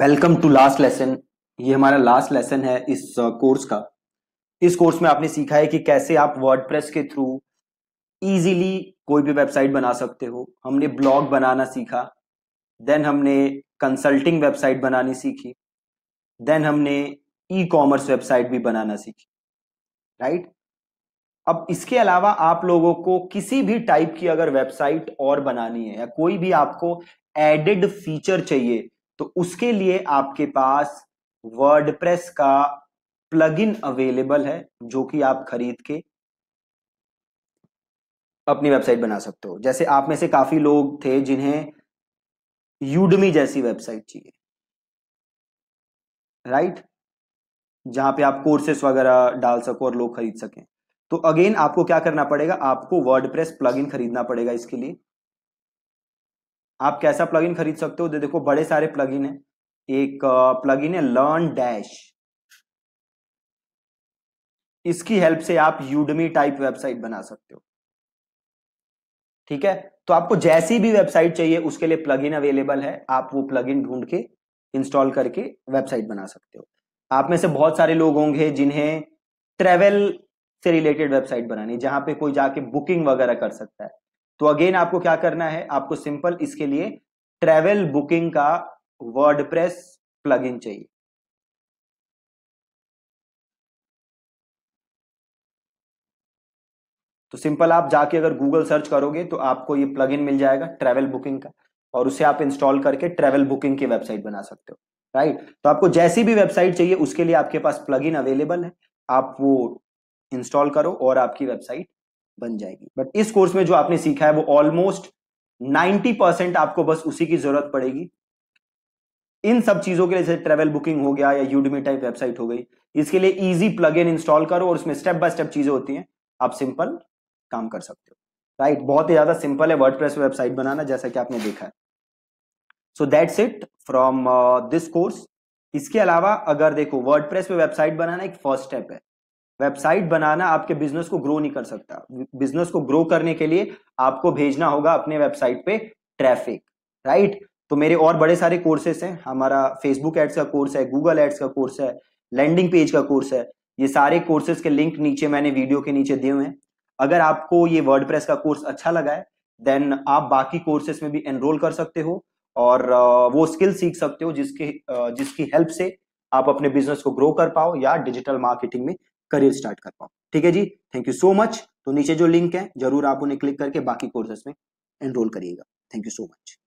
welcome to last lesson ये हमारा last lesson है इस कोर्स uh, का इस कोर्स में आपने सीखा है कि कैसे आप वर्ड के थ्रू इजीली कोई भी वेबसाइट बना सकते हो हमने ब्लॉग बनाना सीखा देन हमने कंसल्टिंग वेबसाइट बनानी सीखी देन हमने ई कॉमर्स वेबसाइट भी बनाना सीखी राइट अब इसके अलावा आप लोगों को किसी भी टाइप की अगर वेबसाइट और बनानी है या कोई भी आपको एडेड फीचर चाहिए तो उसके लिए आपके पास वर्ड का प्लगइन अवेलेबल है जो कि आप खरीद के अपनी वेबसाइट बना सकते हो जैसे आप में से काफी लोग थे जिन्हें यूडमी जैसी वेबसाइट चाहिए राइट जहां पे आप कोर्सेस वगैरह डाल सको और लोग खरीद सकें तो अगेन आपको क्या करना पड़ेगा आपको वर्डप्रेस प्लगइन खरीदना पड़ेगा इसके लिए आप कैसा प्लगइन खरीद सकते हो देखो बड़े सारे प्लगइन है एक प्लगइन है लर्न डैश इसकी हेल्प से आप यूडमी टाइप वेबसाइट बना सकते हो ठीक है तो आपको जैसी भी वेबसाइट चाहिए उसके लिए प्लगइन अवेलेबल है आप वो प्लगइन ढूंढ के इंस्टॉल करके वेबसाइट बना सकते हो आप में से बहुत सारे लोग होंगे जिन्हें ट्रेवल से रिलेटेड वेबसाइट बनानी जहां पे कोई जाके बुकिंग वगैरह कर सकता है तो अगेन आपको क्या करना है आपको सिंपल इसके लिए ट्रेवल बुकिंग का वर्ड प्रेस चाहिए तो सिंपल आप जाके अगर गूगल सर्च करोगे तो आपको ये प्लगइन मिल जाएगा ट्रैवल बुकिंग का और उसे आप इंस्टॉल करके ट्रेवल बुकिंग की वेबसाइट बना सकते हो राइट तो आपको जैसी भी वेबसाइट चाहिए उसके लिए आपके पास प्लगइन अवेलेबल है आप वो इंस्टॉल करो और आपकी वेबसाइट बन जाएगी बट इस कोर्स में जो आपने सीखा है वो ऑलमोस्ट 90 परसेंट आपको बस उसी की जरूरत पड़ेगी इन सब चीजों के लिए जैसे ट्रेवल बुकिंग हो गया या यूडमी टाइप वेबसाइट हो गई इसके लिए इजी प्लग इन इंस्टॉल करो और उसमें स्टेप बाय स्टेप चीजें होती हैं आप सिंपल काम कर सकते हो राइट बहुत ही ज्यादा सिंपल है वर्ड वेबसाइट बनाना जैसा कि आपने देखा है so that's it from this course इसके अलावा अगर देखो वर्ड पे वेबसाइट बनाना एक फर्स्ट स्टेप है वेबसाइट बनाना आपके बिजनेस को ग्रो नहीं कर सकता बिजनेस को ग्रो करने के लिए आपको भेजना होगा अपने वेबसाइट पे ट्रैफिक राइट तो मेरे और बड़े सारे कोर्सेस हैं हमारा फेसबुक एड्स का कोर्स है गूगल एड्स का कोर्स है लैंडिंग पेज का कोर्स है ये सारे कोर्सेज के लिंक नीचे मैंने वीडियो के नीचे दिए हुए हैं अगर आपको ये वर्ड का कोर्स अच्छा लगा है देन आप बाकी कोर्सेस में भी एनरोल कर सकते हो और वो स्किल सीख सकते हो जिसके जिसकी हेल्प से आप अपने बिजनेस को ग्रो कर पाओ या डिजिटल मार्केटिंग में करियर स्टार्ट कर पाओ ठीक है जी थैंक यू सो मच तो नीचे जो लिंक है जरूर आप उन्हें क्लिक करके बाकी कोर्सेस में एनरोल करिएगा थैंक यू सो मच